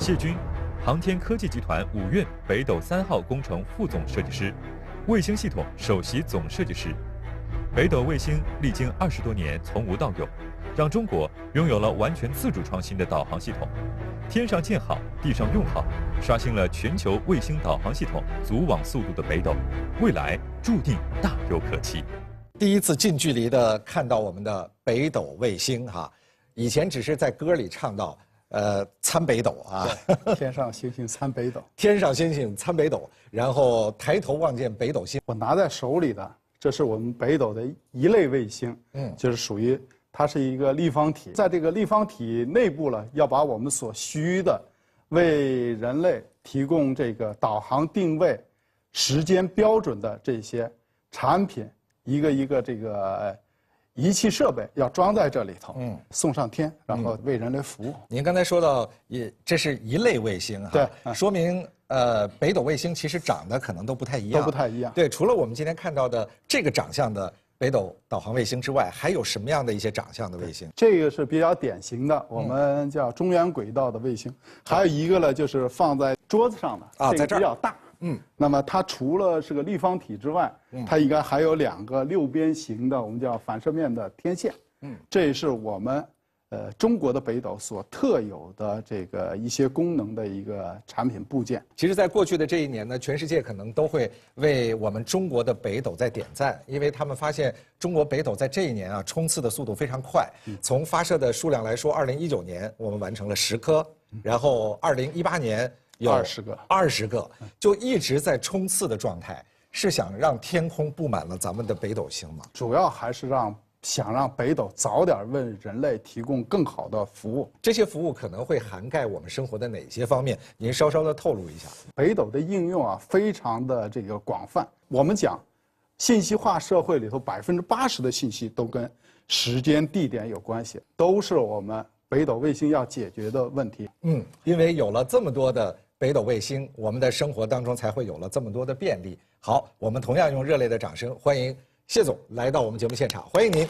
谢军，航天科技集团五院北斗三号工程副总设计师，卫星系统首席总设计师。北斗卫星历经二十多年从无到有，让中国拥有了完全自主创新的导航系统。天上建好，地上用好，刷新了全球卫星导航系统组网速度的北斗，未来注定大有可期。第一次近距离的看到我们的北斗卫星哈，以前只是在歌里唱到。呃，参北斗啊！天上星星参北斗，天上星星参北斗，然后抬头望见北斗星。我拿在手里的，这是我们北斗的一类卫星，嗯，就是属于它是一个立方体，在这个立方体内部呢，要把我们所需的为人类提供这个导航定位、时间标准的这些产品，一个一个这个。仪器设备要装在这里头，嗯，送上天，然后为人类服务。您刚才说到，也这是一类卫星，对，说明呃，北斗卫星其实长得可能都不太一样，都不太一样。对，除了我们今天看到的这个长相的北斗导航卫星之外，还有什么样的一些长相的卫星？这个是比较典型的，我们叫中原轨道的卫星。还有一个呢，就是放在桌子上的啊，在这儿比较大。嗯，那么它除了是个立方体之外，它应该还有两个六边形的我们叫反射面的天线。嗯，这也是我们，呃，中国的北斗所特有的这个一些功能的一个产品部件。其实，在过去的这一年呢，全世界可能都会为我们中国的北斗在点赞，因为他们发现中国北斗在这一年啊，冲刺的速度非常快。从发射的数量来说，二零一九年我们完成了十颗，然后二零一八年。有二十个，二十个，就一直在冲刺的状态，是想让天空布满了咱们的北斗星吗？主要还是让想让北斗早点为人类提供更好的服务。这些服务可能会涵盖我们生活的哪些方面？您稍稍的透露一下。北斗的应用啊，非常的这个广泛。我们讲，信息化社会里头，百分之八十的信息都跟时间、地点有关系，都是我们北斗卫星要解决的问题。嗯，因为有了这么多的。北斗卫星，我们的生活当中才会有了这么多的便利。好，我们同样用热烈的掌声欢迎谢总来到我们节目现场，欢迎您。